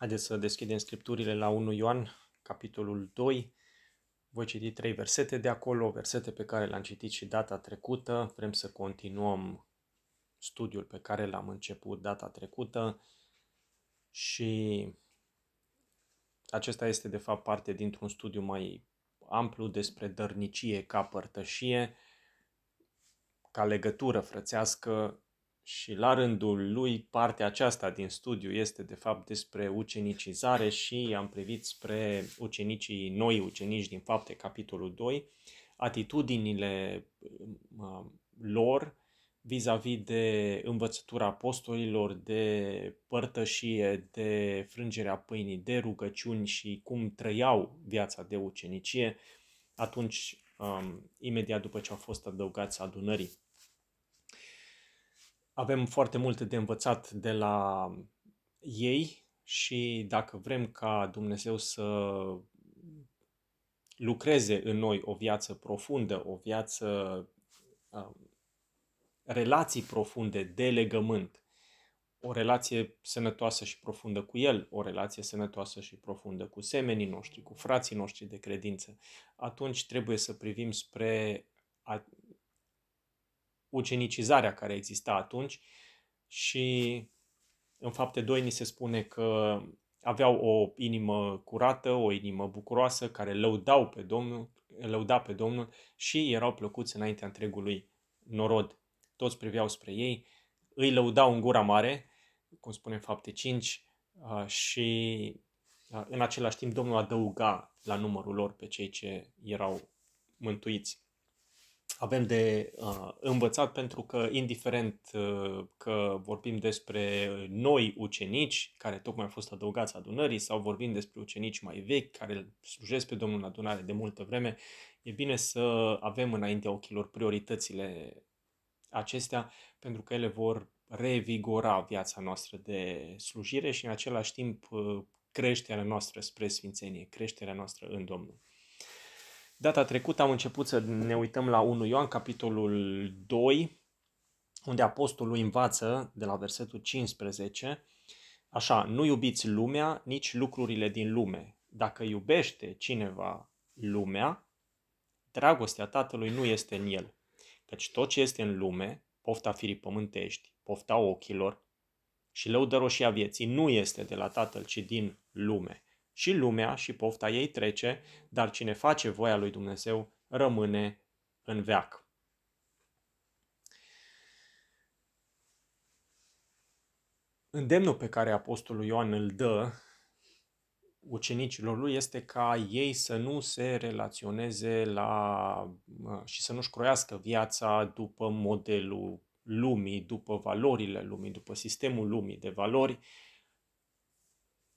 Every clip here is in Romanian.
Haideți să deschidem scripturile la 1 Ioan, capitolul 2. Voi citi trei versete de acolo, versete pe care le-am citit și data trecută. Vrem să continuăm studiul pe care l-am început data trecută și acesta este de fapt parte dintr-un studiu mai amplu despre dărnicie ca părtășie, ca legătură frățească și la rândul lui partea aceasta din studiu este de fapt despre ucenicizare și am privit spre ucenicii noi ucenici din fapte, capitolul 2, atitudinile uh, uh, lor vis-a-vis de învățătura apostolilor, de părtășie, de frângerea pâinii, de rugăciuni și cum trăiau viața de ucenicie atunci, um, imediat după ce au fost adăugați adunării avem foarte multe de învățat de la ei și dacă vrem ca Dumnezeu să lucreze în noi o viață profundă, o viață, um, relații profunde de legământ, o relație sănătoasă și profundă cu El, o relație sănătoasă și profundă cu semenii noștri, cu frații noștri de credință, atunci trebuie să privim spre ucenicizarea care exista atunci și în fapte 2 ni se spune că aveau o inimă curată, o inimă bucuroasă, care lăudau pe Domnul, lăuda pe Domnul și erau plăcuți înaintea întregului norod. Toți priveau spre ei, îi lăudau în gura mare, cum spune în fapte 5, și în același timp Domnul adăuga la numărul lor pe cei ce erau mântuiți avem de uh, învățat pentru că, indiferent uh, că vorbim despre noi ucenici care tocmai au fost adăugați adunării sau vorbim despre ucenici mai vechi care slujesc pe Domnul în adunare de multă vreme, e bine să avem înaintea ochilor prioritățile acestea pentru că ele vor revigora viața noastră de slujire și în același timp uh, creșterea noastră spre sfințenie, creșterea noastră în Domnul. Data trecută am început să ne uităm la 1 Ioan, capitolul 2, unde apostolul învață de la versetul 15, așa, nu iubiți lumea, nici lucrurile din lume. Dacă iubește cineva lumea, dragostea tatălui nu este în el. Căci tot ce este în lume, pofta firii pământești, pofta ochilor și lăudăroșia vieții, nu este de la tatăl, ci din lume și lumea și pofta ei trece, dar cine face voia lui Dumnezeu rămâne în veac. Îndemnul pe care Apostolul Ioan îl dă ucenicilor lui este ca ei să nu se relaționeze la, și să nu-și croiască viața după modelul lumii, după valorile lumii, după sistemul lumii de valori,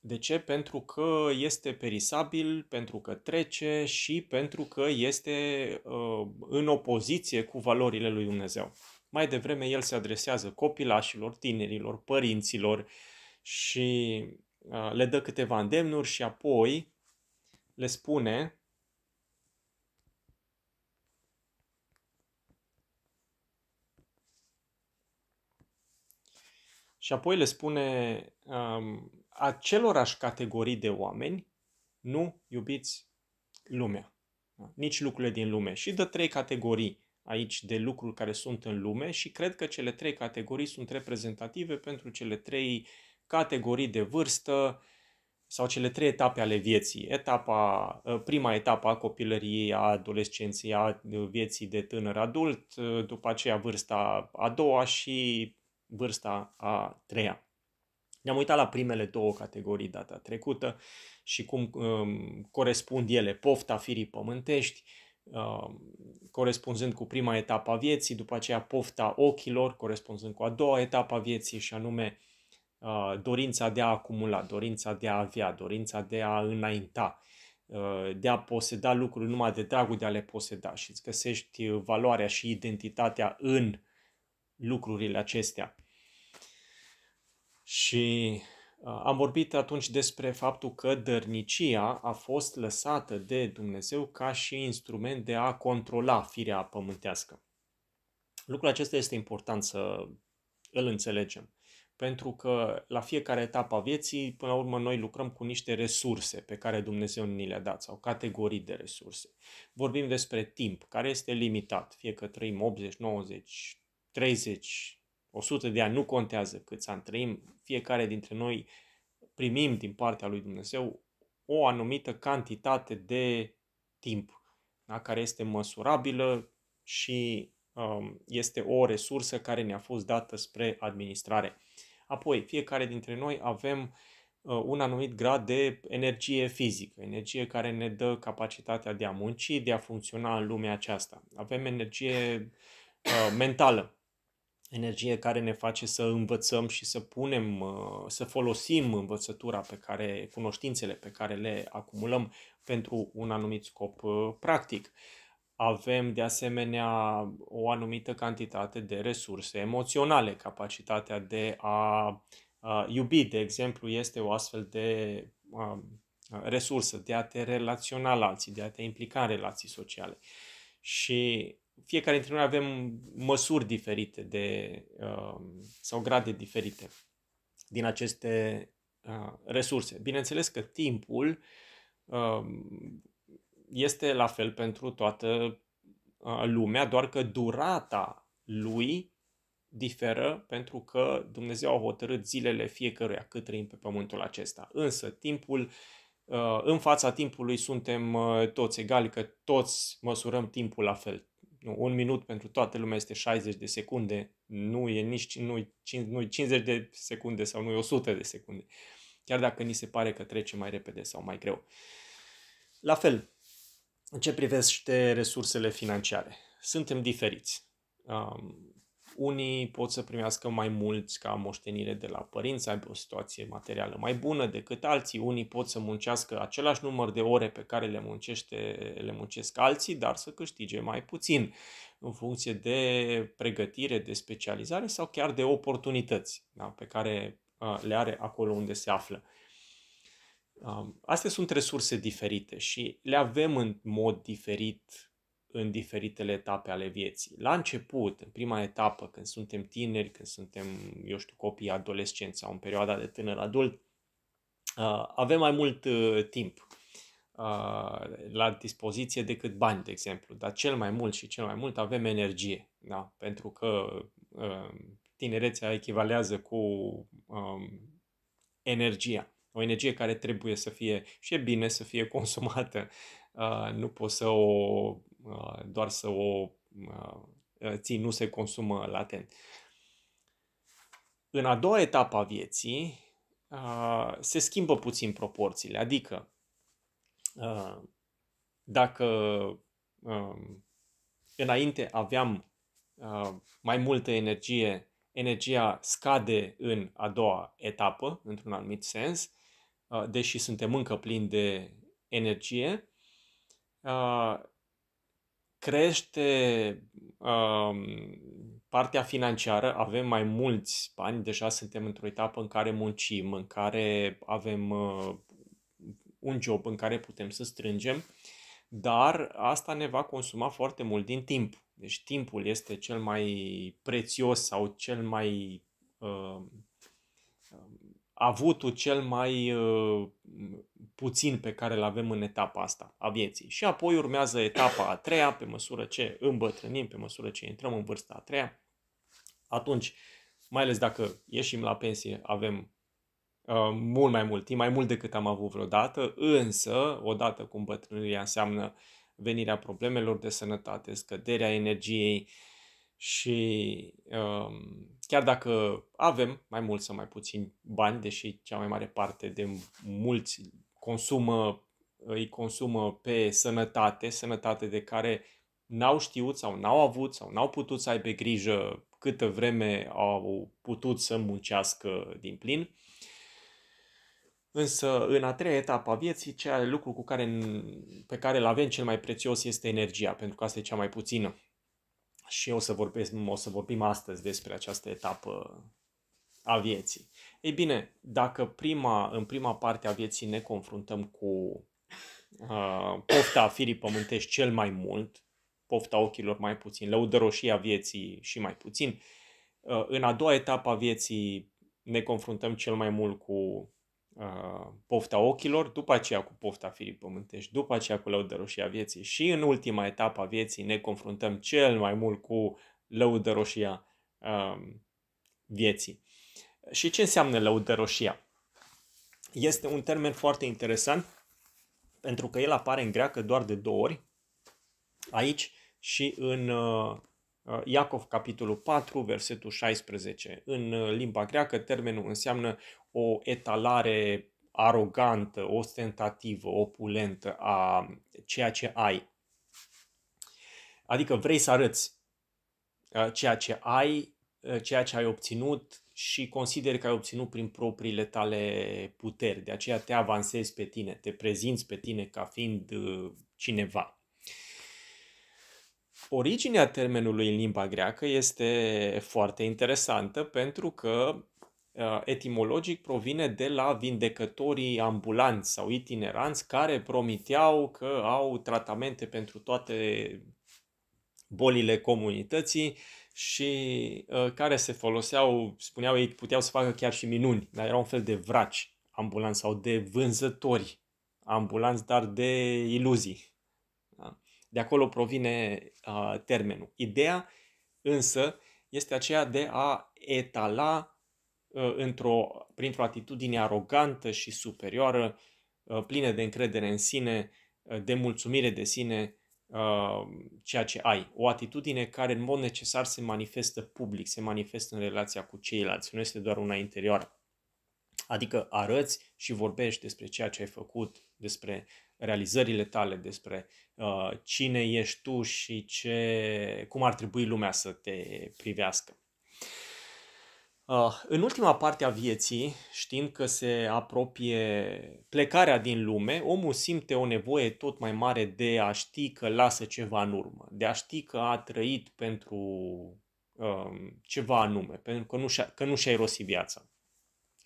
de ce? Pentru că este perisabil, pentru că trece și pentru că este uh, în opoziție cu valorile lui Dumnezeu. Mai devreme el se adresează copilașilor, tinerilor, părinților și uh, le dă câteva îndemnuri și apoi le spune și apoi le spune Uh, acelorași categorii de oameni nu iubiți lumea, nici lucrurile din lume. Și dă trei categorii aici de lucruri care sunt în lume și cred că cele trei categorii sunt reprezentative pentru cele trei categorii de vârstă sau cele trei etape ale vieții. Etapa, ă, prima etapă a copilăriei, a adolescenței, a vieții de tânăr adult, după aceea vârsta a doua și vârsta a treia. Ne-am uitat la primele două categorii data trecută și cum um, corespund ele pofta firii pământești, uh, corespunzând cu prima etapă a vieții, după aceea pofta ochilor, corespunzând cu a doua etapă a vieții și anume uh, dorința de a acumula, dorința de a avea, dorința de a înainta, uh, de a poseda lucruri numai de dragul de a le poseda și îți găsești valoarea și identitatea în lucrurile acestea. Și uh, am vorbit atunci despre faptul că dărnicia a fost lăsată de Dumnezeu ca și instrument de a controla firea pământească. Lucrul acesta este important să îl înțelegem, pentru că la fiecare etapă a vieții, până la urmă, noi lucrăm cu niște resurse pe care Dumnezeu ni le-a dat sau categorii de resurse. Vorbim despre timp, care este limitat, fie că trăim 80, 90, 30, 100 de ani, nu contează cât ani trăim, fiecare dintre noi primim din partea lui Dumnezeu o anumită cantitate de timp, da? care este măsurabilă și um, este o resursă care ne-a fost dată spre administrare. Apoi, fiecare dintre noi avem uh, un anumit grad de energie fizică, energie care ne dă capacitatea de a munci, de a funcționa în lumea aceasta. Avem energie uh, mentală, energie care ne face să învățăm și să punem, uh, să folosim învățătura pe care, cunoștințele pe care le acumulăm pentru un anumit scop uh, practic. Avem de asemenea o anumită cantitate de resurse emoționale, capacitatea de a iubi, de exemplu, este o astfel de um, resursă, de a te relaționa la alții, de a te implica în relații sociale. Și fiecare dintre noi avem măsuri diferite de, um, sau grade diferite din aceste uh, resurse. Bineînțeles că timpul um, este la fel pentru toată uh, lumea, doar că durata lui diferă pentru că Dumnezeu a hotărât zilele fiecăruia cât trăim pe pământul acesta. Însă timpul, uh, în fața timpului suntem toți egali, că toți măsurăm timpul la fel. Nu, un minut pentru toată lumea este 60 de secunde, nu e nici nu nu 50 de secunde sau nu e 100 de secunde. Chiar dacă ni se pare că trece mai repede sau mai greu. La fel, în ce privește resursele financiare, suntem diferiți. Um, unii pot să primească mai mulți ca moștenire de la părinți, să aibă o situație materială mai bună decât alții, unii pot să muncească același număr de ore pe care le, muncește, le muncesc alții, dar să câștige mai puțin în funcție de pregătire, de specializare sau chiar de oportunități da, pe care le are acolo unde se află. Astea sunt resurse diferite și le avem în mod diferit în diferitele etape ale vieții. La început, în prima etapă, când suntem tineri, când suntem, eu știu, copii, adolescenți sau în perioada de tânăr adult, uh, avem mai mult uh, timp uh, la dispoziție decât bani, de exemplu, dar cel mai mult și cel mai mult avem energie, da? pentru că tinerețea echivalează cu um, energia. O energie care trebuie să fie și e bine să fie consumată. Uh, nu poți să o Uh, doar să o uh, uh, ții, nu se consumă latent. În a doua etapă a vieții se schimbă puțin proporțiile, adică dacă înainte aveam mai multă energie, energia scade în a doua etapă, într-un anumit sens, deși suntem încă plini de energie, crește um, partea financiară, avem mai mulți bani, deja suntem într-o etapă în care muncim, în care avem uh, un job în care putem să strângem, dar asta ne va consuma foarte mult din timp. Deci timpul este cel mai prețios sau cel mai uh, avutul cel mai uh, puțin pe care îl avem în etapa asta a vieții. Și apoi urmează etapa a treia, pe măsură ce îmbătrânim, pe măsură ce intrăm în vârsta a treia. Atunci, mai ales dacă ieșim la pensie, avem uh, mult mai mult timp, mai mult decât am avut vreodată, însă, odată cu îmbătrânirea înseamnă venirea problemelor de sănătate, scăderea energiei, uh, și um, chiar dacă avem mai mult sau mai puțin bani, deși cea mai mare parte de mulți consumă, îi consumă pe sănătate, sănătate de care n-au știut sau n-au avut sau n-au putut să aibă grijă câtă vreme au putut să muncească din plin. Însă, în a treia etapă a vieții, cea lucru cu care, pe care îl avem cel mai prețios este energia, pentru că asta e cea mai puțină și o să, vorbesc, o să vorbim astăzi despre această etapă a vieții. Ei bine, dacă prima, în prima parte a vieții ne confruntăm cu uh, pofta a firii pământești cel mai mult, pofta ochilor mai puțin, lăudăroșia vieții și mai puțin, uh, în a doua etapă a vieții ne confruntăm cel mai mult cu pofta ochilor, după aceea cu pofta firii pământești, după aceea cu lăudăroșia vieții și în ultima etapă a vieții ne confruntăm cel mai mult cu lăudăroșia uh, vieții. Și ce înseamnă lăudăroșia? Este un termen foarte interesant pentru că el apare în greacă doar de două ori, aici și în uh, Iacov, capitolul 4, versetul 16. În limba greacă, termenul înseamnă o etalare arogantă, ostentativă, opulentă a ceea ce ai. Adică vrei să arăți ceea ce ai, ceea ce ai obținut și consideri că ai obținut prin propriile tale puteri. De aceea te avansezi pe tine, te prezinți pe tine ca fiind cineva. Originea termenului în limba greacă este foarte interesantă pentru că Uh, etimologic provine de la vindecătorii ambulanți sau itineranți care promiteau că au tratamente pentru toate bolile comunității și uh, care se foloseau, spuneau ei, puteau să facă chiar și minuni, dar erau un fel de vraci ambulanți sau de vânzători ambulanți, dar de iluzii. Da? De acolo provine uh, termenul. Ideea însă este aceea de a etala Uh, într-o, printr-o atitudine arogantă și superioară, uh, plină de încredere în sine, uh, de mulțumire de sine, ceea ce ai. O atitudine care în mod necesar se manifestă public, se manifestă în relația cu ceilalți, nu este doar una interioară. Adică arăți și vorbești despre ceea ce ai făcut, despre realizările tale, despre uh, cine ești tu și ce, cum ar trebui lumea să te privească. Ah, în ultima parte a vieții, știind că se apropie plecarea din lume, omul simte o nevoie tot mai mare de a ști că lasă ceva în urmă, de a ști că a trăit pentru um, ceva anume, pentru că nu, și-a, că nu și-a irosit viața.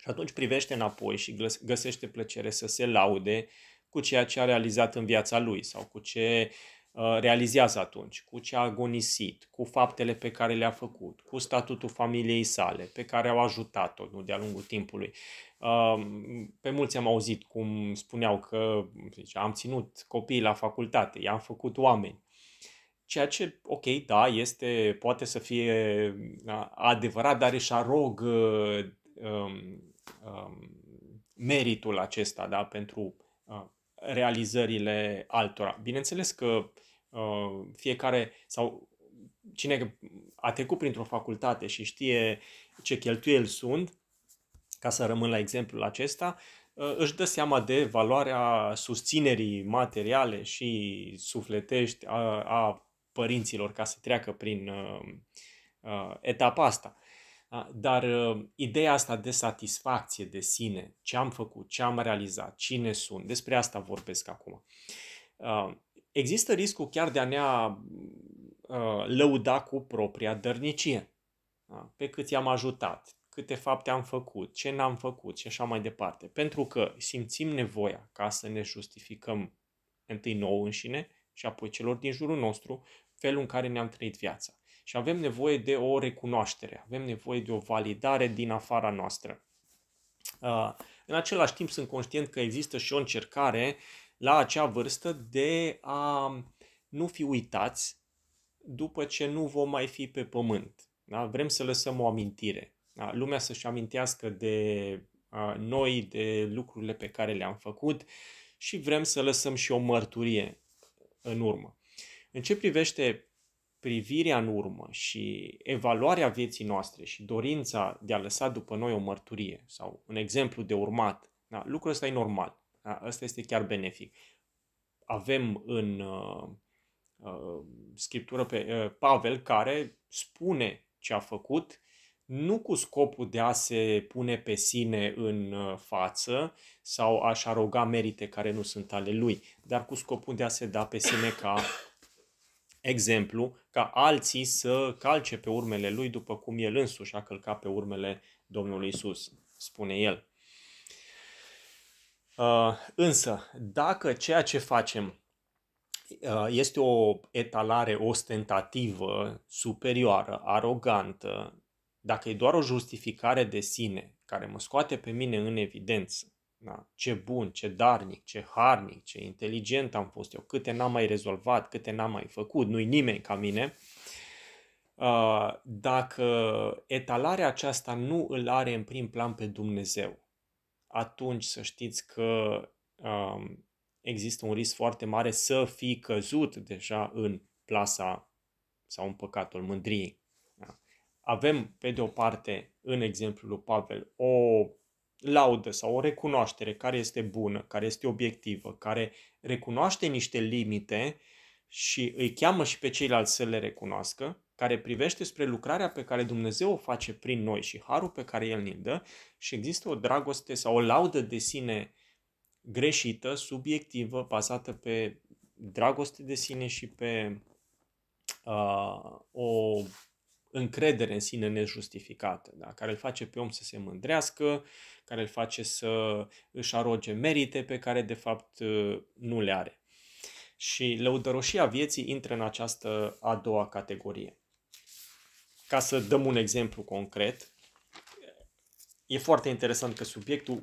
Și atunci privește înapoi și găsește plăcere să se laude cu ceea ce a realizat în viața lui sau cu ce uh, Uh, realizează atunci, cu ce a agonisit, cu faptele pe care le-a făcut, cu statutul familiei sale, pe care au ajutat-o nu, de-a lungul timpului. Uh, pe mulți am auzit cum spuneau că zice, am ținut copiii la facultate, i-am făcut oameni. Ceea ce, ok, da, este, poate să fie uh, adevărat, dar își arog um, um, meritul acesta da, pentru realizările altora. Bineînțeles că Uh, fiecare sau cine a trecut printr-o facultate și știe ce cheltuieli sunt, ca să rămân la exemplul acesta, uh, își dă seama de valoarea susținerii materiale și sufletești a, a părinților ca să treacă prin uh, uh etapa asta. Dar uh, ideea asta de satisfacție de sine, ce am făcut, ce am realizat, cine sunt, despre asta vorbesc acum. Uh, există riscul chiar de a ne uh, lăuda cu propria dărnicie. Da? Pe cât i-am ajutat, câte fapte am făcut, ce n-am făcut și așa mai departe. Pentru că simțim nevoia ca să ne justificăm întâi nouă înșine și apoi celor din jurul nostru felul în care ne-am trăit viața. Și avem nevoie de o recunoaștere, avem nevoie de o validare din afara noastră. Uh, în același timp sunt conștient că există și o încercare la acea vârstă de a nu fi uitați după ce nu vom mai fi pe pământ. Da? Vrem să lăsăm o amintire. Da? Lumea să-și amintească de a, noi, de lucrurile pe care le-am făcut și vrem să lăsăm și o mărturie în urmă. În ce privește privirea în urmă și evaluarea vieții noastre și dorința de a lăsa după noi o mărturie sau un exemplu de urmat, da? lucrul ăsta e normal. Da? Asta este chiar benefic. Avem în uh, uh, scriptură pe uh, Pavel care spune ce a făcut, nu cu scopul de a se pune pe sine în uh, față sau a-și aroga merite care nu sunt ale lui, dar cu scopul de a se da pe sine ca exemplu, ca alții să calce pe urmele lui după cum el însuși a călcat pe urmele Domnului Isus, spune el. Uh, însă, dacă ceea ce facem uh, este o etalare ostentativă, superioară, arogantă, dacă e doar o justificare de sine care mă scoate pe mine în evidență, da? ce bun, ce darnic, ce harnic, ce inteligent am fost eu, câte n-am mai rezolvat, câte n-am mai făcut, nu-i nimeni ca mine, uh, dacă etalarea aceasta nu îl are în prim plan pe Dumnezeu, atunci să știți că um, există un risc foarte mare să fi căzut deja în plasa sau în păcatul mândriei. Da? Avem, pe de o parte, în exemplul lui Pavel, o laudă sau o recunoaștere care este bună, care este obiectivă, care recunoaște niște limite și îi cheamă și pe ceilalți să le recunoască, care privește spre lucrarea pe care Dumnezeu o face prin noi și harul pe care El ne-l dă și există o dragoste sau o laudă de sine greșită, subiectivă, bazată pe dragoste de sine și pe uh, o încredere în sine nejustificată, da? care îl face pe om să se mândrească, care îl face să își aroge merite pe care de fapt uh, nu le are. Și lăudăroșia vieții intră în această a doua categorie. Ca să dăm un exemplu concret, e foarte interesant că subiectul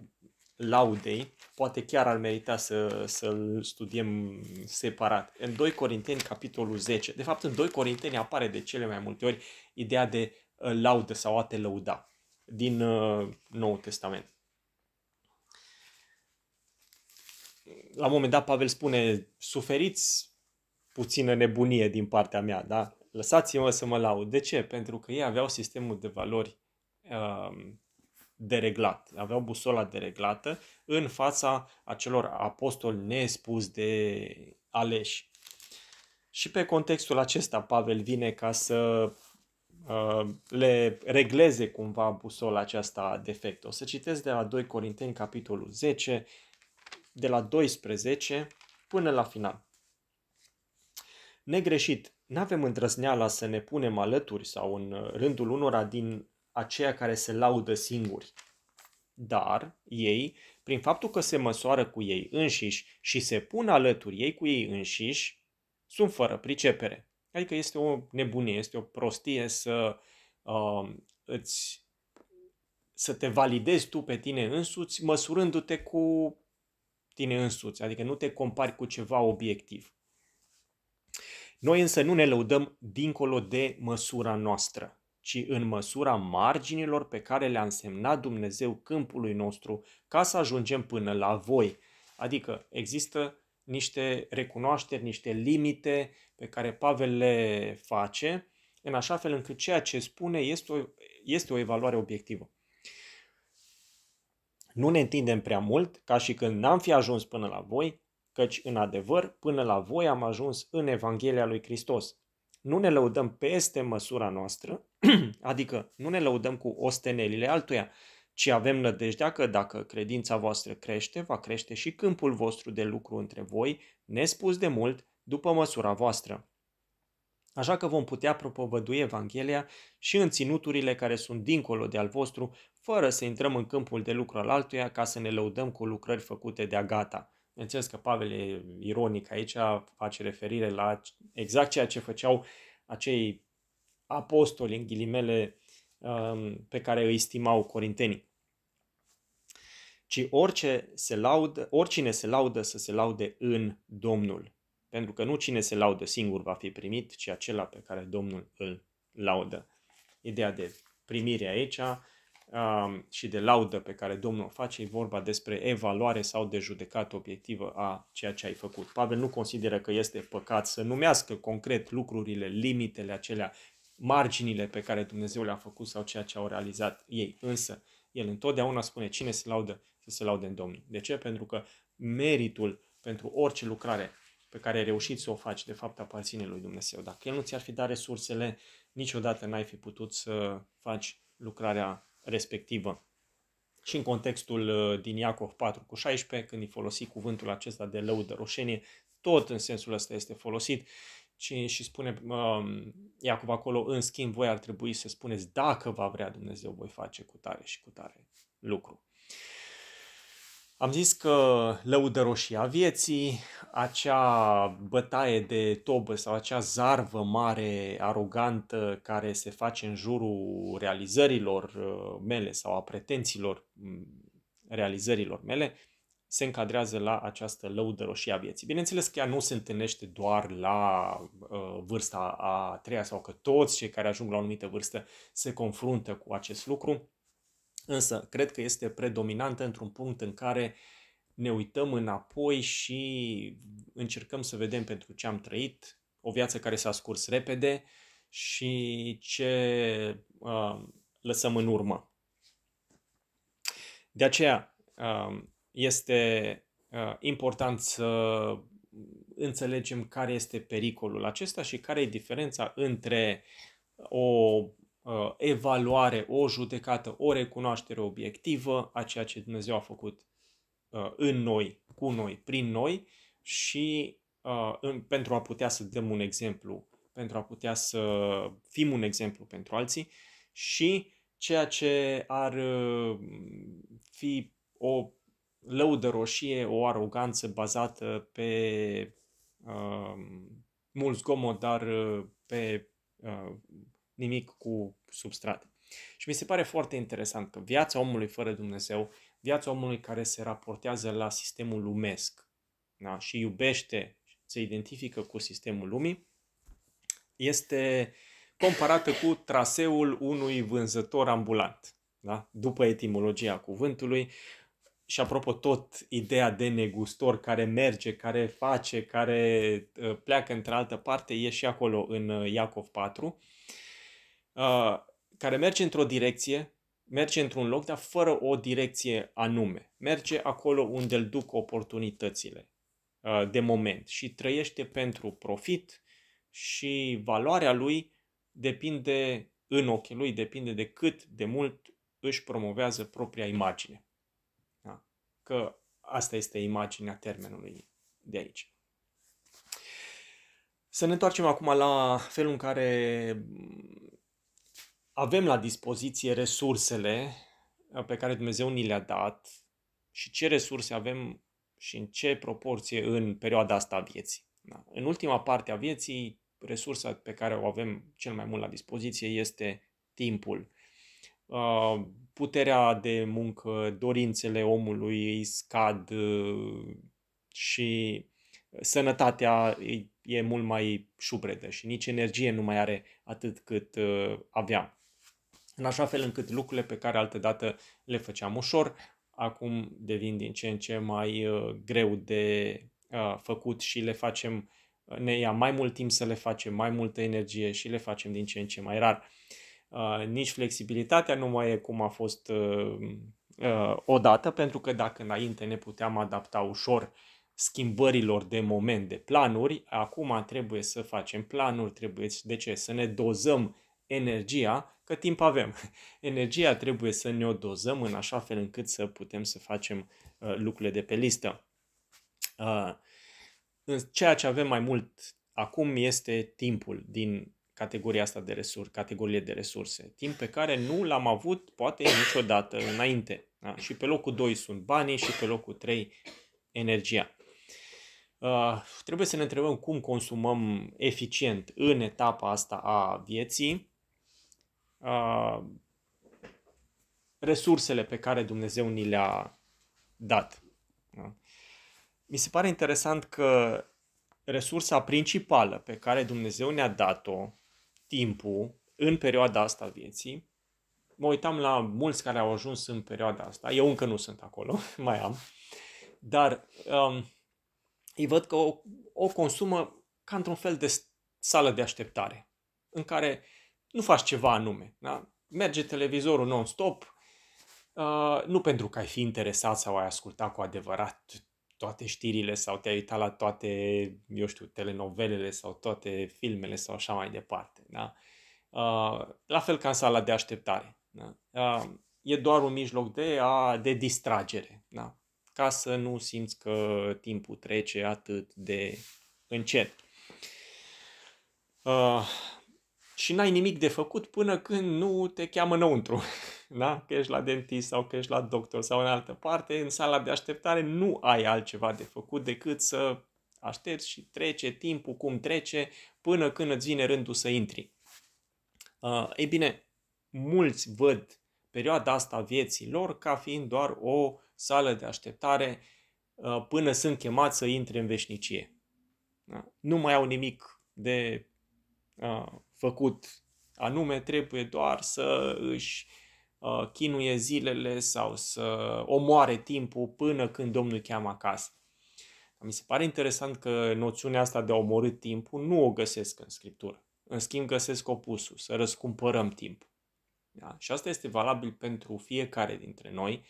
laudei poate chiar ar merita să, să-l studiem separat. În 2 Corinteni, capitolul 10, de fapt în 2 Corinteni apare de cele mai multe ori ideea de uh, laudă sau a te lăuda din uh, Noul Testament. La un moment dat Pavel spune, suferiți puțină nebunie din partea mea, da? lăsați-mă să mă laud. De ce? Pentru că ei aveau sistemul de valori ehm, dereglat, aveau busola dereglată în fața acelor apostoli nespus de aleși. Și pe contextul acesta Pavel vine ca să ehm, le regleze cumva busola aceasta defect. O să citesc de la 2 Corinteni, capitolul 10, de la 12 până la final. Negreșit, nu avem îndrăzneala să ne punem alături sau în uh, rândul unora din aceia care se laudă singuri. Dar ei, prin faptul că se măsoară cu ei înșiși și se pun alături ei cu ei înșiși, sunt fără pricepere. Adică este o nebunie, este o prostie să uh, îți să te validezi tu pe tine însuți măsurându-te cu tine însuți, adică nu te compari cu ceva obiectiv. Noi însă nu ne lăudăm dincolo de măsura noastră, ci în măsura marginilor pe care le-a însemnat Dumnezeu câmpului nostru ca să ajungem până la voi. Adică există niște recunoașteri, niște limite pe care Pavel le face, în așa fel încât ceea ce spune este o, este o evaluare obiectivă. Nu ne întindem prea mult, ca și când n-am fi ajuns până la voi, căci în adevăr, până la voi am ajuns în Evanghelia lui Hristos. Nu ne lăudăm peste măsura noastră, adică nu ne lăudăm cu ostenelile altuia, ci avem nădejdea că dacă credința voastră crește, va crește și câmpul vostru de lucru între voi, nespus de mult, după măsura voastră. Așa că vom putea propovădui Evanghelia și în ținuturile care sunt dincolo de al vostru, fără să intrăm în câmpul de lucru al altuia ca să ne lăudăm cu lucrări făcute de-a gata – Înțeles că Pavel e ironic aici, face referire la exact ceea ce făceau acei apostoli, în ghilimele, um, pe care îi stimau corintenii. Ci orice se laudă, oricine se laudă să se laude în Domnul. Pentru că nu cine se laudă singur va fi primit, ci acela pe care Domnul îl laudă. Ideea de primire aici Um, și de laudă pe care Domnul o face, e vorba despre evaluare sau de judecată obiectivă a ceea ce ai făcut. Pavel nu consideră că este păcat să numească concret lucrurile, limitele acelea, marginile pe care Dumnezeu le-a făcut sau ceea ce au realizat ei. Însă, el întotdeauna spune cine se laudă, să se laude în Domnul. De ce? Pentru că meritul pentru orice lucrare pe care ai reușit să o faci, de fapt, aparține lui Dumnezeu. Dacă El nu ți-ar fi dat resursele, niciodată n-ai fi putut să faci lucrarea respectivă. Și în contextul uh, din Iacov 4 cu 16, când îi folosi cuvântul acesta de lăudă roșenie, tot în sensul ăsta este folosit și, și spune um, Iacov acolo, în schimb, voi ar trebui să spuneți dacă va vrea Dumnezeu, voi face cu tare și cu tare lucru. Am zis că lăudă roșia vieții, acea bătaie de tobă sau acea zarvă mare, arogantă, care se face în jurul realizărilor uh, mele sau a pretențiilor mm, realizărilor mele, se încadrează la această lăudă roșie a vieții. Bineînțeles că ea nu se întâlnește doar la uh, vârsta a treia sau că toți cei care ajung la o anumită vârstă se confruntă cu acest lucru, Însă, cred că este predominantă într-un punct în care ne uităm înapoi și încercăm să vedem pentru ce am trăit, o viață care s-a scurs repede și ce uh, lăsăm în urmă. De aceea uh, este uh, important să înțelegem care este pericolul acesta și care e diferența între o Uh, evaluare, o judecată, o recunoaștere obiectivă a ceea ce Dumnezeu a făcut uh, în noi, cu noi, prin noi și uh, în, pentru a putea să dăm un exemplu, pentru a putea să fim un exemplu pentru alții și ceea ce ar fi o lăudă roșie, o aroganță bazată pe uh, mult zgomot, dar pe uh, nimic cu substrat. Și mi se pare foarte interesant că viața omului fără Dumnezeu, viața omului care se raportează la sistemul lumesc da? și iubește, se identifică cu sistemul lumii, este comparată cu traseul unui vânzător ambulant. Da? După etimologia cuvântului, și apropo tot ideea de negustor care merge, care face, care uh, pleacă într-altă parte, e și acolo în uh, Iacov 4. Uh, care merge într-o direcție, merge într-un loc, dar fără o direcție anume. Merge acolo unde îl duc oportunitățile uh, de moment și trăiește pentru profit și valoarea lui depinde în ochii lui, depinde de cât de mult își promovează propria imagine. Da? Că asta este imaginea termenului de aici. Să ne întoarcem acum la felul în care avem la dispoziție resursele uh, pe care Dumnezeu ni le-a dat și ce resurse avem și în ce proporție în perioada asta a vieții. Da. În ultima parte a vieții, resursa pe care o avem cel mai mult la dispoziție este timpul. Uh, puterea de muncă, dorințele omului îi scad uh, și sănătatea e mult mai șubredă și nici energie nu mai are atât cât aveam în așa fel încât lucrurile pe care altădată le făceam ușor, acum devin din ce în ce mai uh, greu de uh, făcut și le facem, uh, ne ia mai mult timp să le facem, mai multă energie și le facem din ce în ce mai rar. Uh, nici flexibilitatea nu mai e cum a fost uh, uh, odată, pentru că dacă înainte ne puteam adapta ușor schimbărilor de moment de planuri, acum trebuie să facem planuri, trebuie de ce? Să ne dozăm energia, că timp avem. Energia trebuie să ne o dozăm în așa fel încât să putem să facem uh, lucrurile de pe listă. Uh, ceea ce avem mai mult acum este timpul din categoria asta de resurse, categorie de resurse, timp pe care nu l-am avut poate niciodată înainte. Da? Și pe locul 2 sunt banii și pe locul 3 energia. Uh, trebuie să ne întrebăm cum consumăm eficient în etapa asta a vieții Uh, resursele pe care Dumnezeu ni le-a dat. Da? Mi se pare interesant că resursa principală pe care Dumnezeu ne-a dat-o, timpul, în perioada asta a vieții, mă uitam la mulți care au ajuns în perioada asta, eu încă nu sunt acolo, mai am, dar um, îi văd că o, o consumă ca într-un fel de sală de așteptare, în care nu faci ceva anume. Da? Merge televizorul non-stop, uh, nu pentru că ai fi interesat sau ai ascultat cu adevărat toate știrile sau te-ai uitat la toate, eu știu, telenovelele sau toate filmele sau așa mai departe. Da? Uh, la fel ca în sala de așteptare. Da? Uh, e doar un mijloc de, a, de distragere, da? ca să nu simți că timpul trece atât de încet. Uh, și n-ai nimic de făcut până când nu te cheamă înăuntru. Da? Că ești la dentist sau că ești la doctor sau în altă parte, în sala de așteptare nu ai altceva de făcut decât să aștepți și trece timpul cum trece până când îți vine rândul să intri. Uh, ei bine, mulți văd perioada asta vieții lor ca fiind doar o sală de așteptare uh, până sunt chemați să intre în veșnicie. Da? Nu mai au nimic de uh, făcut. Anume, trebuie doar să își uh, chinuie zilele sau să omoare timpul până când Domnul îi cheamă acasă. Mi se pare interesant că noțiunea asta de a omorâ timpul nu o găsesc în Scriptură. În schimb, găsesc opusul, să răscumpărăm timp. Da? Și asta este valabil pentru fiecare dintre noi,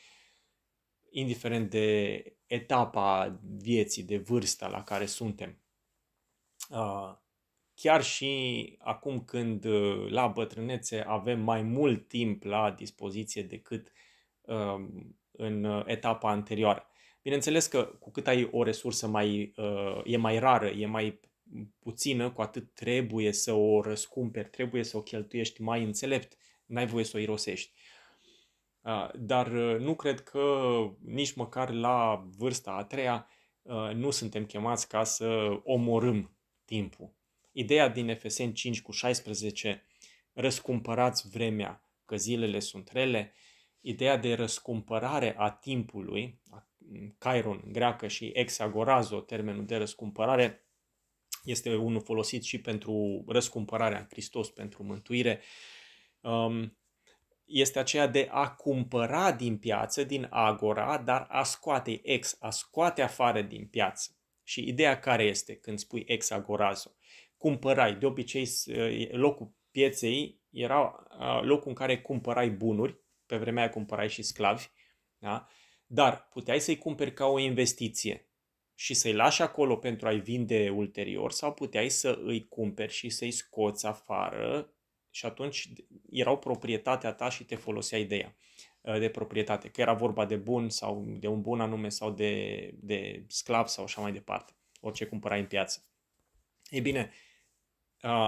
indiferent de etapa vieții, de vârsta la care suntem. Uh, chiar și acum când ă, la bătrânețe avem mai mult timp la dispoziție decât ă, în etapa anterioară. Bineînțeles că cu cât ai o resursă mai, ă, e mai rară, e mai puțină, cu atât trebuie să o răscumperi, trebuie să o cheltuiești mai înțelept, n-ai voie să o irosești. Dar nu cred că nici măcar la vârsta a treia nu suntem chemați ca să omorâm timpul. Ideea din Efeseni 5 cu 16, răscumpărați vremea, că zilele sunt rele, ideea de răscumpărare a timpului, Cairon în greacă și exagorazo, termenul de răscumpărare, este unul folosit și pentru răscumpărarea în Hristos, pentru mântuire, um, este aceea de a cumpăra din piață, din agora, dar a scoate ex, a scoate afară din piață. Și ideea care este când spui exagorazo, agorazo? cumpărai. De obicei, locul pieței era locul în care cumpărai bunuri, pe vremea aia cumpărai și sclavi, da? dar puteai să-i cumperi ca o investiție și să-i lași acolo pentru a-i vinde ulterior sau puteai să îi cumperi și să-i scoți afară și atunci erau proprietatea ta și te foloseai de ea, de proprietate, că era vorba de bun sau de un bun anume sau de, de sclav sau așa mai departe, orice cumpărai în piață. Ei bine,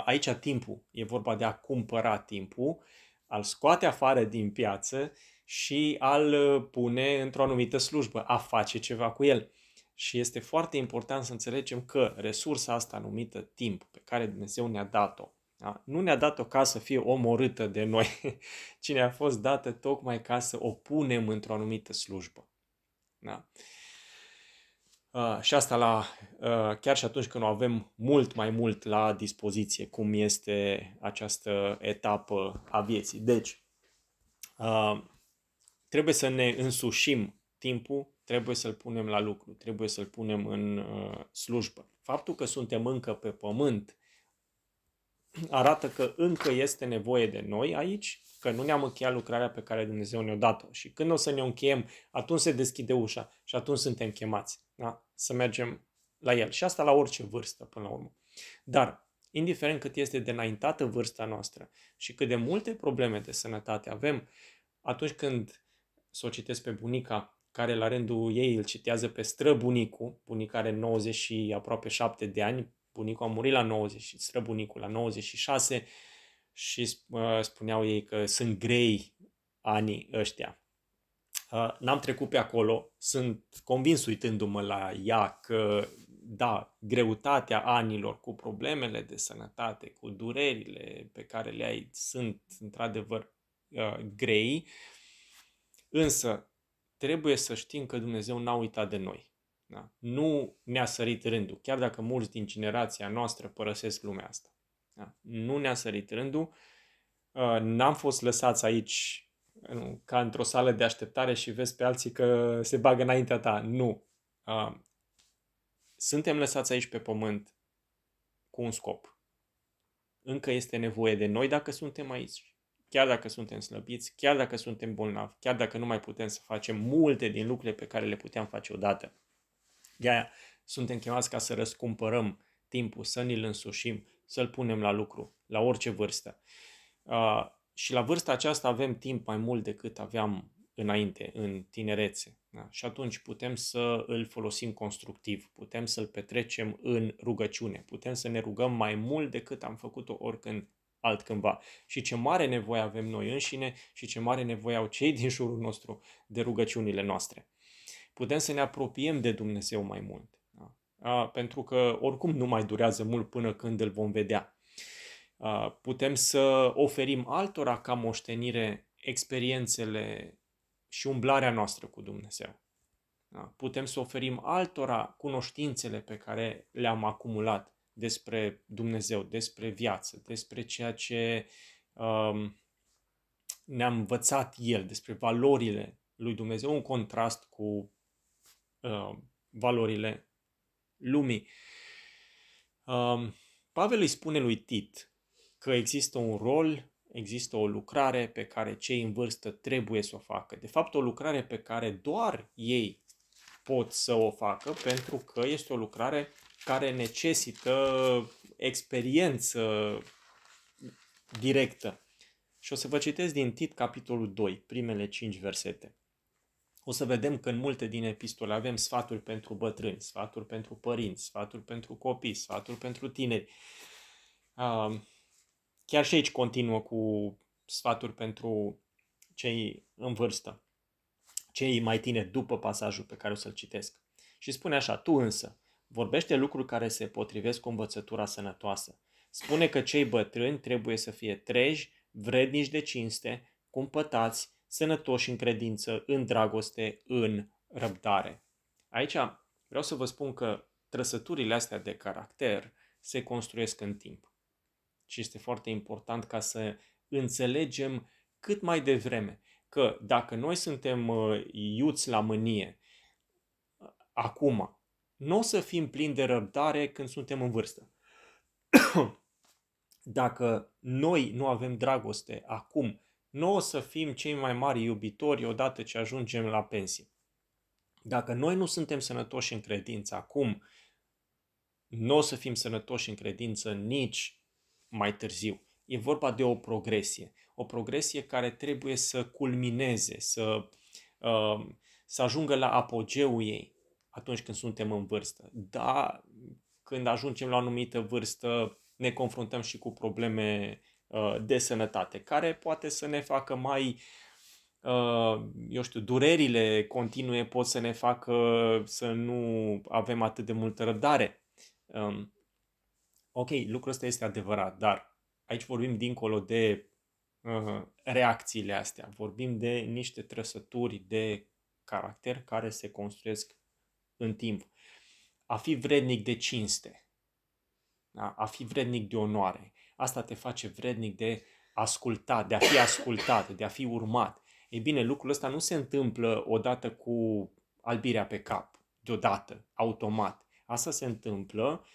aici timpul, e vorba de a cumpăra timpul, al scoate afară din piață și al pune într-o anumită slujbă, a face ceva cu el. Și este foarte important să înțelegem că resursa asta numită timp pe care Dumnezeu ne-a dat-o, da? nu ne-a dat-o ca să fie omorâtă de noi, ci ne-a fost dată tocmai ca să o punem într-o anumită slujbă. Da? Uh, și asta la, uh, chiar și atunci când o avem mult mai mult la dispoziție, cum este această etapă a vieții. Deci, uh, trebuie să ne însușim timpul, trebuie să-l punem la lucru, trebuie să-l punem în uh, slujbă. Faptul că suntem încă pe pământ arată că încă este nevoie de noi aici, că nu ne-am încheiat lucrarea pe care Dumnezeu ne-o Și când o să ne încheiem, atunci se deschide ușa și atunci suntem chemați. Da? Să mergem la el. Și asta la orice vârstă, până la urmă. Dar, indiferent cât este de înaintată vârsta noastră și cât de multe probleme de sănătate avem, atunci când să o citesc pe bunica, care la rândul ei îl citează pe străbunicul, bunica are 90 și aproape 7 de ani, bunicul a murit la 90, și străbunicul la 96 și uh, spuneau ei că sunt grei anii ăștia. Uh, n-am trecut pe acolo, sunt convins uitându-mă la ea că, da, greutatea anilor cu problemele de sănătate, cu durerile pe care le ai, sunt într-adevăr uh, grei, însă trebuie să știm că Dumnezeu n-a uitat de noi. Da? Nu ne-a sărit rândul, chiar dacă mulți din generația noastră părăsesc lumea asta. Da? Nu ne-a sărit rândul, uh, n-am fost lăsați aici în, ca într-o sală de așteptare și vezi pe alții că se bagă înaintea ta. Nu. Uh, suntem lăsați aici pe pământ cu un scop. Încă este nevoie de noi dacă suntem aici. Chiar dacă suntem slăbiți, chiar dacă suntem bolnavi, chiar dacă nu mai putem să facem multe din lucrurile pe care le puteam face odată. De aia suntem chemați ca să răscumpărăm timpul, să ni l însușim, să-l punem la lucru, la orice vârstă. Uh, și la vârsta aceasta avem timp mai mult decât aveam înainte, în tinerețe. Da? Și atunci putem să îl folosim constructiv, putem să-l petrecem în rugăciune, putem să ne rugăm mai mult decât am făcut-o oricând altcândva. Și ce mare nevoie avem noi înșine și ce mare nevoie au cei din jurul nostru de rugăciunile noastre. Putem să ne apropiem de Dumnezeu mai mult. Da? A, pentru că oricum nu mai durează mult până când îl vom vedea putem să oferim altora ca moștenire experiențele și umblarea noastră cu Dumnezeu. Da? Putem să oferim altora cunoștințele pe care le-am acumulat despre Dumnezeu, despre viață, despre ceea ce um, ne-a învățat El, despre valorile lui Dumnezeu, în contrast cu uh, valorile lumii. Um, Pavel îi spune lui Tit că există un rol, există o lucrare pe care cei în vârstă trebuie să o facă. De fapt, o lucrare pe care doar ei pot să o facă, pentru că este o lucrare care necesită experiență directă. Și o să vă citesc din Tit, capitolul 2, primele 5 versete. O să vedem că în multe din epistole avem sfaturi pentru bătrâni, sfaturi pentru părinți, sfaturi pentru copii, sfaturi pentru tineri. Uh, Chiar și aici continuă cu sfaturi pentru cei în vârstă, cei mai tineri după pasajul pe care o să-l citesc. Și spune așa, tu însă, vorbește lucruri care se potrivesc cu învățătura sănătoasă. Spune că cei bătrâni trebuie să fie treji, vrednici de cinste, cumpătați, sănătoși în credință, în dragoste, în răbdare. Aici vreau să vă spun că trăsăturile astea de caracter se construiesc în timp și este foarte important ca să înțelegem cât mai devreme că dacă noi suntem uh, iuți la mânie acum, nu o să fim plini de răbdare când suntem în vârstă. dacă noi nu avem dragoste acum, nu o să fim cei mai mari iubitori odată ce ajungem la pensie. Dacă noi nu suntem sănătoși în credință acum, nu o să fim sănătoși în credință nici mai târziu. E vorba de o progresie. O progresie care trebuie să culmineze, să, uh, să ajungă la apogeul ei atunci când suntem în vârstă. Da, când ajungem la o anumită vârstă, ne confruntăm și cu probleme uh, de sănătate, care poate să ne facă mai, uh, eu știu, durerile continue pot să ne facă să nu avem atât de multă răbdare. Um, ok, lucrul ăsta este adevărat, dar aici vorbim dincolo de uh, reacțiile astea, vorbim de niște trăsături de caracter care se construiesc în timp. A fi vrednic de cinste, da? a fi vrednic de onoare, asta te face vrednic de ascultat, de a fi ascultat, de a fi urmat. Ei bine, lucrul ăsta nu se întâmplă odată cu albirea pe cap, deodată, automat. Asta se întâmplă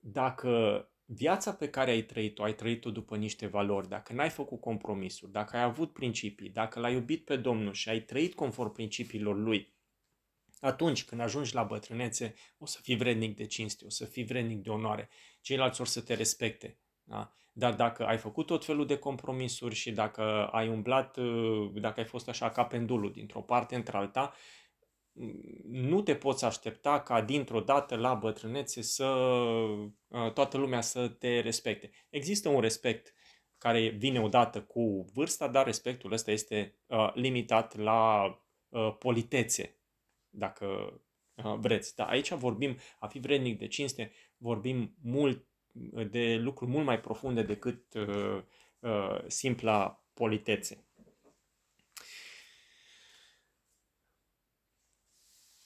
dacă viața pe care ai trăit-o, ai trăit-o după niște valori, dacă n-ai făcut compromisuri, dacă ai avut principii, dacă l-ai iubit pe Domnul și ai trăit conform principiilor Lui, atunci când ajungi la bătrânețe, o să fii vrednic de cinste, o să fii vrednic de onoare, ceilalți or să te respecte. Da? Dar dacă ai făcut tot felul de compromisuri și dacă ai umblat, uh, dacă ai fost așa ca pendulul dintr-o parte într-alta, nu te poți aștepta ca dintr-o dată la bătrânețe să uh, toată lumea să te respecte. Există un respect care vine odată cu vârsta, dar respectul ăsta este uh, limitat la uh, politețe, dacă uh, vreți. Dar aici vorbim, a fi vrednic de cinste, vorbim mult de lucruri mult mai profunde decât uh, uh, simpla politețe.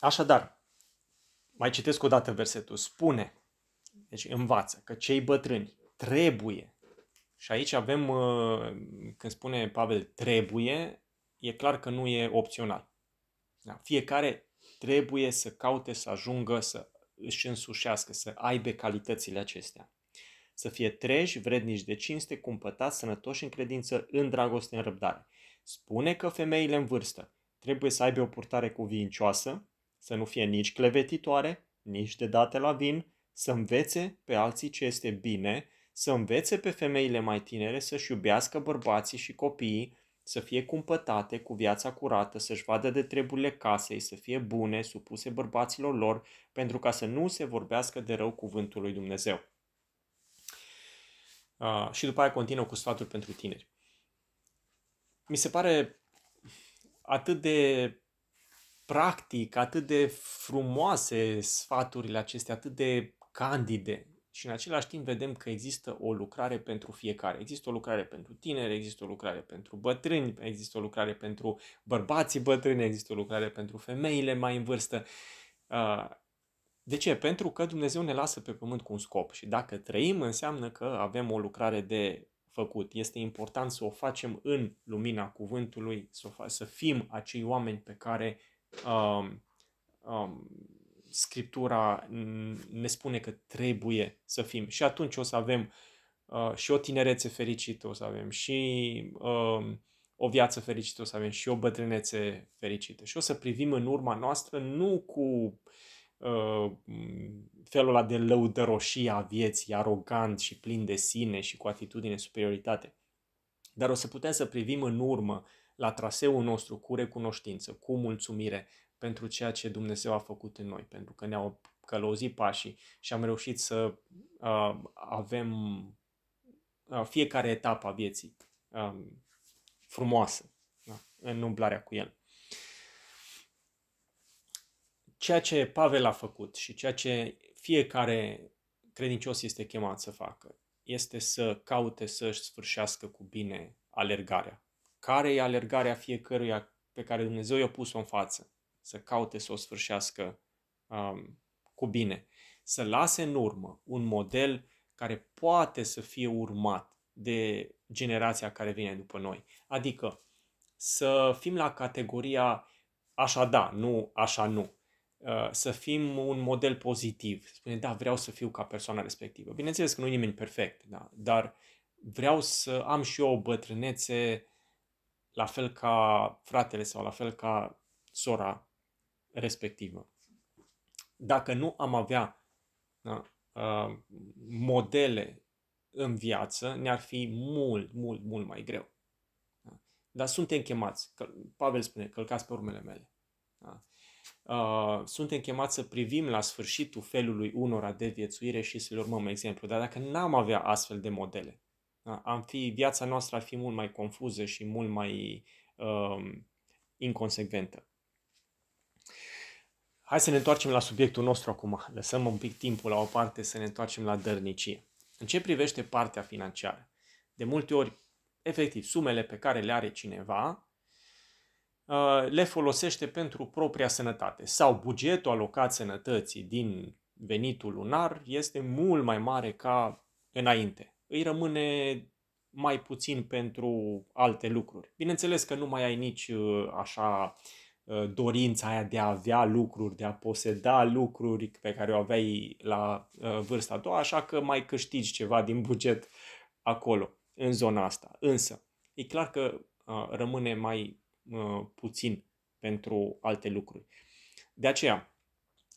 Așadar, mai citesc o dată versetul. Spune, deci învață, că cei bătrâni trebuie. Și aici avem, uh, când spune Pavel trebuie, e clar că nu e opțional. Da? Fiecare trebuie să caute să ajungă să își însușească, să aibă calitățile acestea. Să fie treji, vrednici de cinste, cumpătați, sănătoși în credință, în dragoste, în răbdare. Spune că femeile în vârstă trebuie să aibă o purtare cuvincioasă, să nu fie nici clevetitoare, nici de date la vin, să învețe pe alții ce este bine, să învețe pe femeile mai tinere să-și iubească bărbații și copiii, să fie cumpătate cu viața curată, să-și vadă de treburile casei, să fie bune, supuse bărbaților lor, pentru ca să nu se vorbească de rău cuvântul lui Dumnezeu. Uh, și după aia continuă cu sfatul pentru tineri. Mi se pare atât de practic, atât de frumoase sfaturile acestea, atât de candide. Și în același timp vedem că există o lucrare pentru fiecare. Există o lucrare pentru tineri, există o lucrare pentru bătrâni, există o lucrare pentru bărbații bătrâni, există o lucrare pentru femeile mai în vârstă. Uh, de ce? Pentru că Dumnezeu ne lasă pe pământ cu un scop și dacă trăim înseamnă că avem o lucrare de făcut. Este important să o facem în lumina cuvântului, să, fa- să fim acei oameni pe care um, um, Scriptura ne spune că trebuie să fim. Și atunci o să avem uh, și o tinerețe fericită, o să avem și uh, o viață fericită, o să avem și o bătrânețe fericită. Și o să privim în urma noastră nu cu uh, felul ăla de lăudăroșie a vieții, arogant și plin de sine și cu atitudine superioritate, dar o să putem să privim în urmă uh, la traseul nostru cu recunoștință, cu mulțumire pentru ceea ce Dumnezeu a făcut în noi, pentru că ne-au călăuzit pașii și am reușit să uh, avem uh, fiecare etapă a vieții uh, frumoasă da? în umblarea cu El. Ceea ce Pavel a făcut și ceea ce fiecare credincios este chemat să facă este să caute să-și sfârșească cu bine alergarea care e alergarea fiecăruia pe care Dumnezeu i-a pus-o în față, să caute să o sfârșească um, cu bine, să lase în urmă un model care poate să fie urmat de generația care vine după noi. Adică să fim la categoria așa da, nu așa nu. Uh, să fim un model pozitiv. Spune, da, vreau să fiu ca persoana respectivă. Bineînțeles că nu e nimeni perfect, da, dar vreau să am și eu o bătrânețe la fel ca fratele sau la fel ca sora respectivă. Dacă nu am avea da, uh, modele în viață, ne-ar fi mult, mult, mult mai greu. Da? Dar suntem chemați, că, Pavel spune, călcați pe urmele mele. Da? Uh, suntem chemați să privim la sfârșitul felului unora de viețuire și să le urmăm exemplu. Dar dacă n-am avea astfel de modele, am fi, viața noastră ar fi mult mai confuză și mult mai um, inconsecventă. Hai să ne întoarcem la subiectul nostru acum. Lăsăm un pic timpul la o parte să ne întoarcem la dărnicie. În ce privește partea financiară? De multe ori, efectiv, sumele pe care le are cineva uh, le folosește pentru propria sănătate sau bugetul alocat sănătății din venitul lunar este mult mai mare ca înainte îi rămâne mai puțin pentru alte lucruri. Bineînțeles că nu mai ai nici uh, așa uh, dorința aia de a avea lucruri, de a poseda lucruri pe care o aveai la uh, vârsta a doua, așa că mai câștigi ceva din buget acolo, în zona asta. Însă, e clar că rămâne mai puțin pentru alte lucruri. De aceea,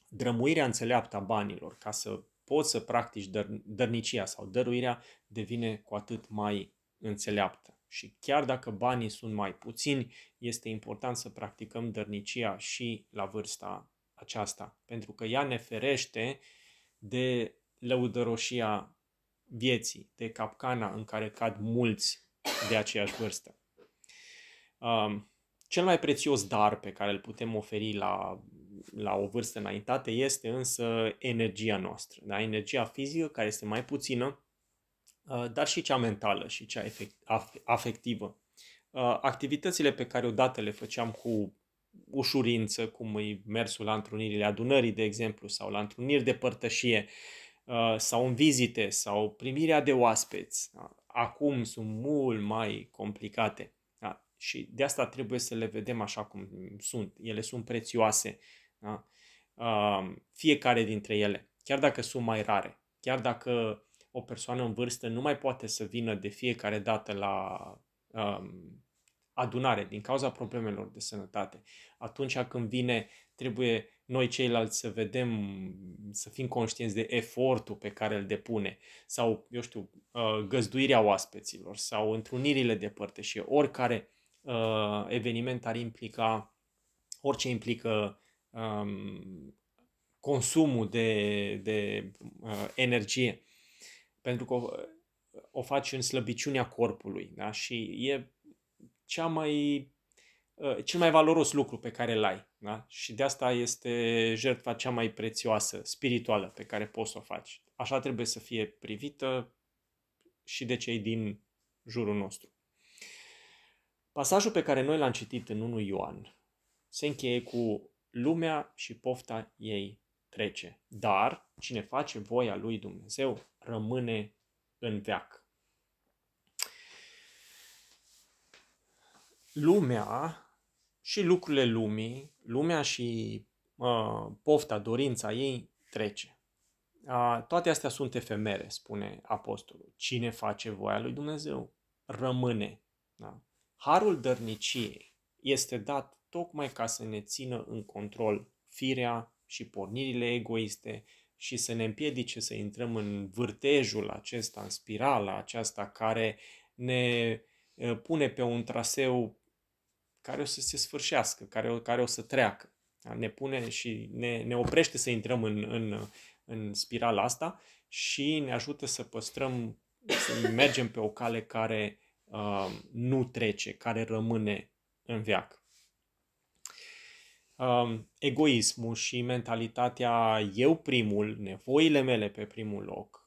drămuirea înțeleaptă a banilor, ca să poți să practici dăr- dărnicia sau dăruirea, devine cu atât mai înțeleaptă. Și chiar dacă banii sunt mai puțini, este important să practicăm dărnicia și la vârsta aceasta, pentru că ea ne ferește de lăudăroșia vieții, de capcana în care cad mulți de aceeași vârstă. Um, cel mai prețios dar pe care îl putem oferi la la o vârstă înaintată este însă energia noastră, da? energia fizică care este mai puțină, uh, dar și cea mentală și cea afectivă. Uh, activitățile pe care odată le făceam cu ușurință, cum e mersul la întrunirile adunării, de exemplu, sau la întruniri de părtășie, uh, sau în vizite, sau primirea de oaspeți, da? acum sunt mult mai complicate. Da? Și de asta trebuie să le vedem așa cum sunt. Ele sunt prețioase da? Fiecare dintre ele, chiar dacă sunt mai rare, chiar dacă o persoană în vârstă nu mai poate să vină de fiecare dată la um, adunare din cauza problemelor de sănătate. Atunci când vine, trebuie noi ceilalți să vedem, să fim conștienți de efortul pe care îl depune sau, eu știu, ă, găzduirea oaspeților sau întrunirile de părtășie, oricare uh, eveniment ar implica, orice implică um, consumul de, de uh, energie, pentru că o, o faci în slăbiciunea corpului. Da? Și e cea mai, uh, cel mai valoros lucru pe care îl ai. Da? Și de asta este jertfa cea mai prețioasă, spirituală, pe care poți să o faci. Așa trebuie să fie privită și de cei din jurul nostru. Pasajul pe care noi l-am citit în 1 Ioan se încheie cu lumea și pofta ei trece. Dar cine face voia lui Dumnezeu rămâne în veac. Lumea și lucrurile lumii, lumea și uh, pofta, dorința ei trece. Uh, toate astea sunt efemere, spune apostolul. Cine face voia lui Dumnezeu rămâne. Da? Harul dărniciei este dat tocmai ca să ne țină în control firea și pornirile egoiste și să ne împiedice să intrăm în vârtejul acesta, în spirala aceasta care ne pune pe un traseu care o să se sfârșească, care, o, care o să treacă. Da? Ne pune și ne, ne oprește să intrăm în, în, în spirala asta și ne ajută să păstrăm, să mergem pe o cale care uh, nu trece, care rămâne în veac um, egoismul și mentalitatea eu primul, nevoile mele pe primul loc,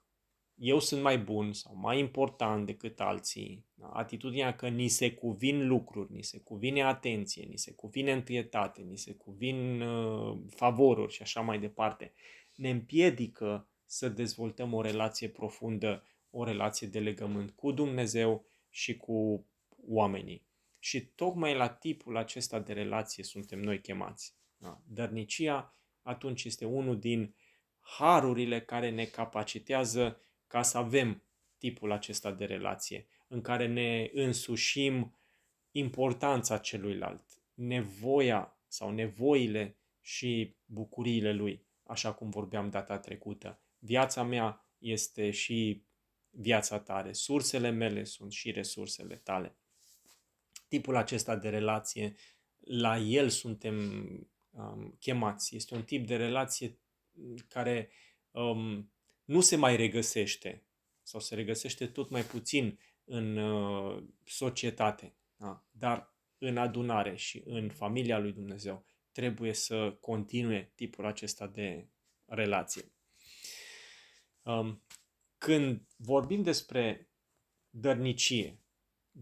eu sunt mai bun sau mai important decât alții, da? atitudinea că ni se cuvin lucruri, ni se cuvine atenție, ni se cuvine întâietate, ni se cuvin uh, favoruri și așa mai departe, ne împiedică să dezvoltăm o relație profundă, o relație de legământ cu Dumnezeu și cu oamenii. Și tocmai la tipul acesta de relație suntem noi chemați. Da? Dărnicia atunci este unul din harurile care ne capacitează ca să avem tipul acesta de relație, în care ne însușim importanța celuilalt, nevoia sau nevoile și bucuriile lui, așa cum vorbeam data trecută. Viața mea este și viața ta, resursele mele sunt și resursele tale tipul acesta de relație, la el suntem um, chemați. Este un tip de relație mm, care um, nu se mai regăsește sau se regăsește tot mai puțin în uh, societate, da? dar în adunare și în familia lui Dumnezeu trebuie să continue tipul acesta de relație. Um, când vorbim despre dărnicie,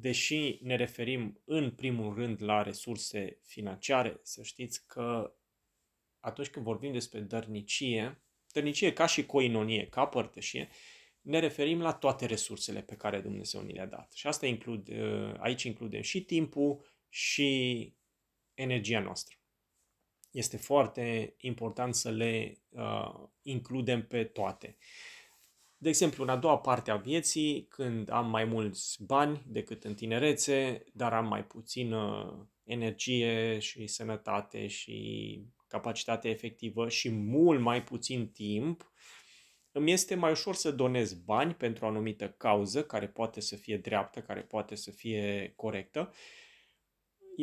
deși ne referim în primul rând la resurse financiare, să știți că atunci când vorbim despre dărnicie, dărnicie ca și coinonie, ca părtășie, ne referim la toate resursele pe care Dumnezeu ni le-a dat. Și asta include, ă, aici includem și timpul și energia noastră. Este foarte important să le uh, includem pe toate. Uh, de exemplu, în a doua parte a vieții, când am mai mulți bani decât în tinerețe, dar am mai puțină energie și sănătate și capacitate efectivă și mult mai puțin timp, îmi este mai ușor să donez bani pentru o anumită cauză care poate să fie dreaptă, care poate să fie corectă.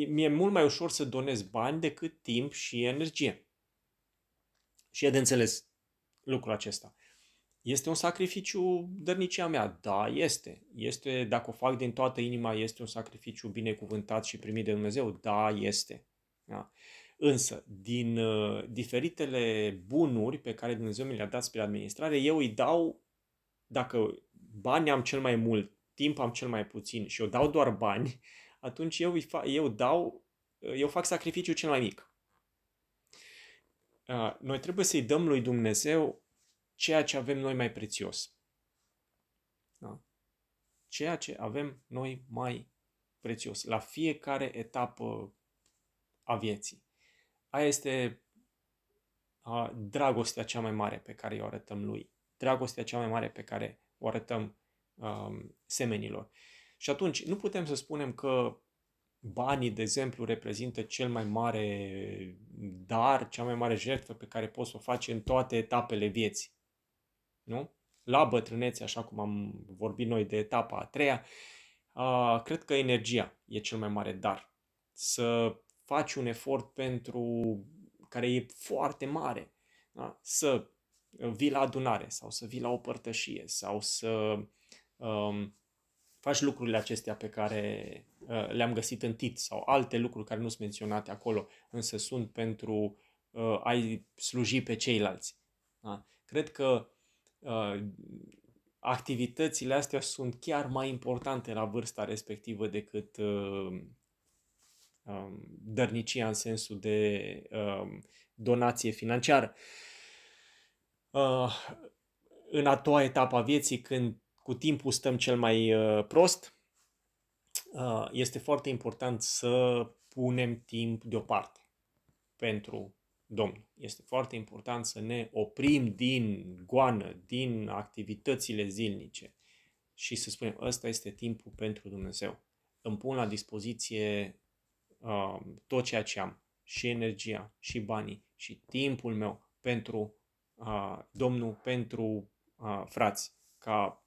Mi-e mult mai ușor să donez bani decât timp și energie. Și e de înțeles lucrul acesta. Este un sacrificiu dărnicia mea, da, este. Este, dacă o fac din toată inima, este un sacrificiu binecuvântat și primit de Dumnezeu, da, este. Da? Însă, din uh, diferitele bunuri pe care Dumnezeu mi le-a dat spre administrare, eu îi dau, dacă bani am cel mai mult, timp am cel mai puțin și eu dau doar bani, atunci eu, fa- eu dau, uh, eu fac sacrificiu cel mai mic. Uh, noi trebuie să-i dăm lui Dumnezeu ceea ce avem noi mai prețios. Da? Ceea ce avem noi mai prețios la fiecare etapă a vieții. Aia este a, dragostea cea mai mare pe care o arătăm lui. Dragostea cea mai mare pe care o arătăm a, um, semenilor. Și atunci, nu putem să spunem că banii, de exemplu, reprezintă cel mai mare dar, cea mai mare jertfă pe care poți să o faci în toate etapele vieții nu? La bătrânețe, așa cum am vorbit noi de etapa a treia, uh, cred că energia e cel mai mare dar. Să faci un efort pentru care e foarte mare, da? să uh, vii la adunare sau să vii la o părtășie sau să um, faci lucrurile acestea pe care uh, le-am găsit în tit sau alte lucruri care nu sunt menționate acolo, însă sunt pentru uh, a-i sluji pe ceilalți. Da? Cred că Uh, activitățile astea sunt chiar mai importante la vârsta respectivă decât uh, um, dărnicia în sensul de um, donație financiară. Uh, în a doua etapă a vieții, când cu timpul stăm cel mai prost, este foarte important să punem timp deoparte pentru Domnul. Este foarte important să ne oprim din goană, din activitățile zilnice și să spunem, ăsta este timpul pentru Dumnezeu. Îmi pun la dispoziție uh, tot ceea ce am, și energia, și banii, și timpul meu pentru uh, Domnul, pentru uh, frați, ca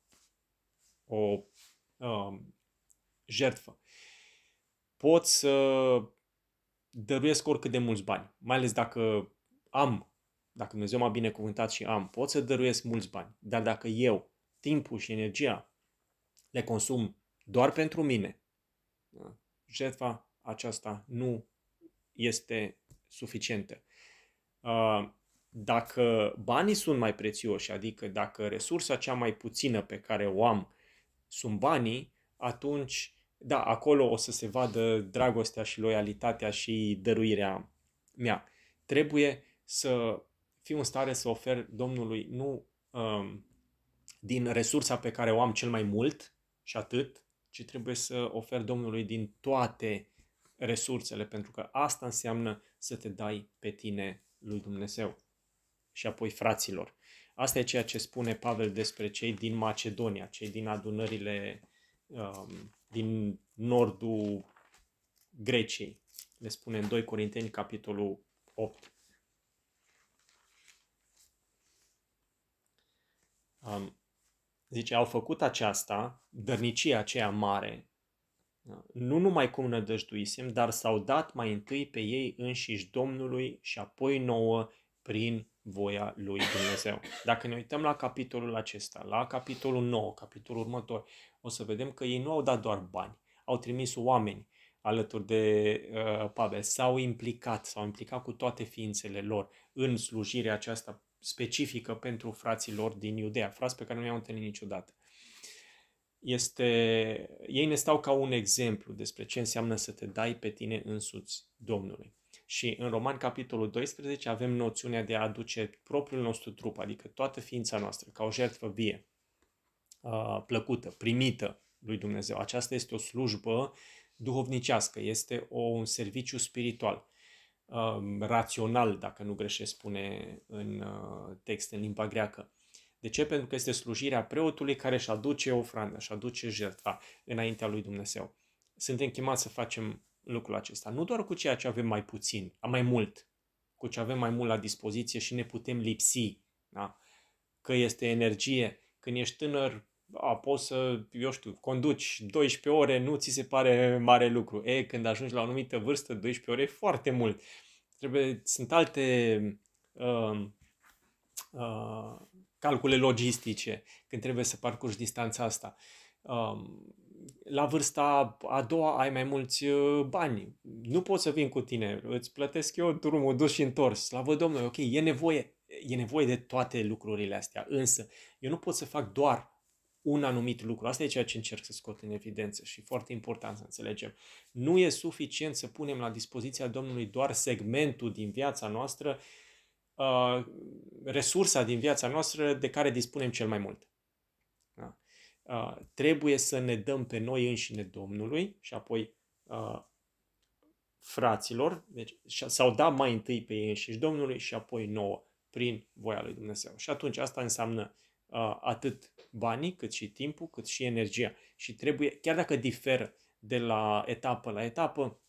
o uh, jertfă. Pot să dăruiesc oricât de mulți bani, mai ales dacă am, dacă Dumnezeu m-a binecuvântat și am, pot să dăruiesc mulți bani, dar dacă eu timpul și energia le consum doar pentru mine, jertfa aceasta nu este suficientă. Uh, dacă banii sunt mai prețioși, adică dacă resursa cea mai puțină pe care o am sunt banii, atunci da, acolo o să se vadă dragostea și loialitatea și dăruirea mea. Trebuie să fiu în stare să ofer Domnului nu um, din resursa pe care o am cel mai mult și atât, ci trebuie să ofer Domnului din toate resursele, pentru că asta înseamnă să te dai pe tine lui Dumnezeu. Și apoi fraților. Asta e ceea ce spune Pavel despre cei din Macedonia, cei din adunările um, din nordul Greciei. Le spune în 2 Corinteni, capitolul 8. Um, zice, au făcut aceasta, dărnicia aceea mare, nu numai cum nădăjduisem, dar s-au dat mai întâi pe ei înșiși Domnului și apoi nouă prin voia lui Dumnezeu. Dacă ne uităm la capitolul acesta, la capitolul 9, capitolul următor, o să vedem că ei nu au dat doar bani, au trimis oameni alături de uh, Pavel, s-au implicat, s-au implicat cu toate ființele lor în slujirea aceasta specifică pentru frații lor din Iudea, frați pe care nu i-au întâlnit niciodată. Este, ei ne stau ca un exemplu despre ce înseamnă să te dai pe tine însuți Domnului. Și în Roman, capitolul 12, avem noțiunea de a aduce propriul nostru trup, adică toată ființa noastră, ca o jertfă vie plăcută, primită lui Dumnezeu. Aceasta este o slujbă duhovnicească, este o, un serviciu spiritual, um, rațional, dacă nu greșesc spune în uh, text, în limba greacă. De ce? Pentru că este slujirea preotului care își aduce ofrandă, își aduce jertfa înaintea lui Dumnezeu. Suntem chemați să facem lucrul acesta, nu doar cu ceea ce avem mai puțin, mai mult, cu ce avem mai mult la dispoziție și ne putem lipsi. Da? Că este energie, când ești tânăr, a, poți să, eu știu, conduci 12 ore, nu ți se pare mare lucru. E, când ajungi la o anumită vârstă, 12 ore e foarte mult. Trebuie, sunt alte uh, uh, calcule logistice când trebuie să parcurgi distanța asta. Uh, la vârsta a doua ai mai mulți uh, bani. Nu pot să vin cu tine. Îți plătesc eu drumul dus și întors. Slavă Domnului, ok, e nevoie. E nevoie de toate lucrurile astea. Însă, eu nu pot să fac doar un anumit lucru. Asta e ceea ce încerc să scot în evidență și foarte important să înțelegem. Nu e suficient să punem la dispoziția Domnului doar segmentul din viața noastră, uh, resursa din viața noastră de care dispunem cel mai mult. Da? Uh, trebuie să ne dăm pe noi înșine Domnului și apoi uh, fraților, deci, sau da mai întâi pe ei înșiși Domnului și apoi nouă, prin voia lui Dumnezeu. Și atunci asta înseamnă Uh, atât banii, cât și timpul, cât și energia. Și trebuie, chiar dacă diferă de la etapă la etapă,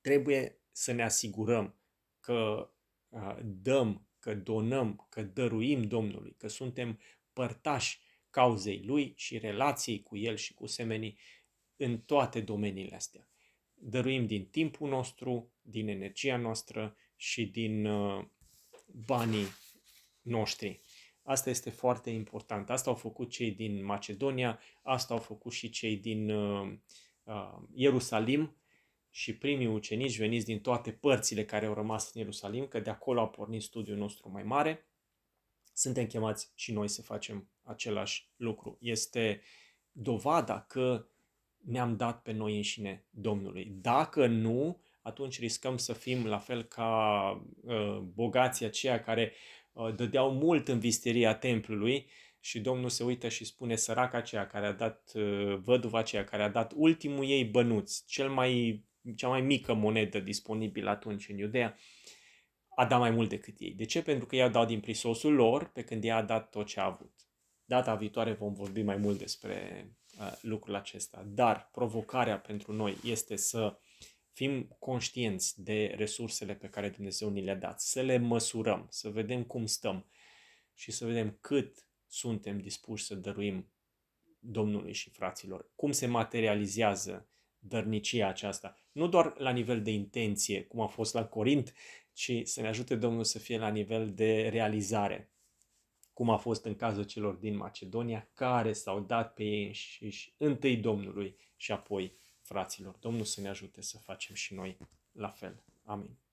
trebuie să ne asigurăm că uh, dăm, că donăm, că dăruim Domnului, că suntem părtași cauzei Lui și relației cu El și cu semenii în toate domeniile astea. Dăruim din timpul nostru, din energia noastră și din uh, banii noștri. Asta este foarte important. Asta au făcut cei din Macedonia, asta au făcut și cei din uh, uh, Ierusalim și primii ucenici veniți din toate părțile care au rămas în Ierusalim, că de acolo a pornit studiul nostru mai mare. Suntem chemați și noi să facem același lucru. Este dovada că ne-am dat pe noi înșine Domnului. Dacă nu, atunci riscăm să fim la fel ca uh, bogații aceia care Uh, dădeau mult în visteria templului și Domnul se uită și spune săraca aceea care a dat, uh, văduva aceea care a dat ultimul ei bănuț, cel mai, cea mai mică monedă disponibilă atunci în Iudea, a dat mai mult decât ei. De ce? Pentru că i-au dat din prisosul lor, pe când ea a dat tot ce a avut. Data viitoare vom vorbi mai mult despre uh, lucrul acesta, dar provocarea pentru noi este să fim conștienți de resursele pe care Dumnezeu ni le-a dat, să le măsurăm, să vedem cum stăm și să vedem cât suntem dispuși să dăruim Domnului și fraților, cum se materializează dărnicia aceasta. Nu doar la nivel de intenție, cum a fost la Corint, ci să ne ajute Domnul să fie la nivel de realizare, cum a fost în cazul celor din Macedonia, care s-au dat pe ei și întâi Domnului și apoi fraților. Domnul să ne ajute să facem și noi la fel. Amin.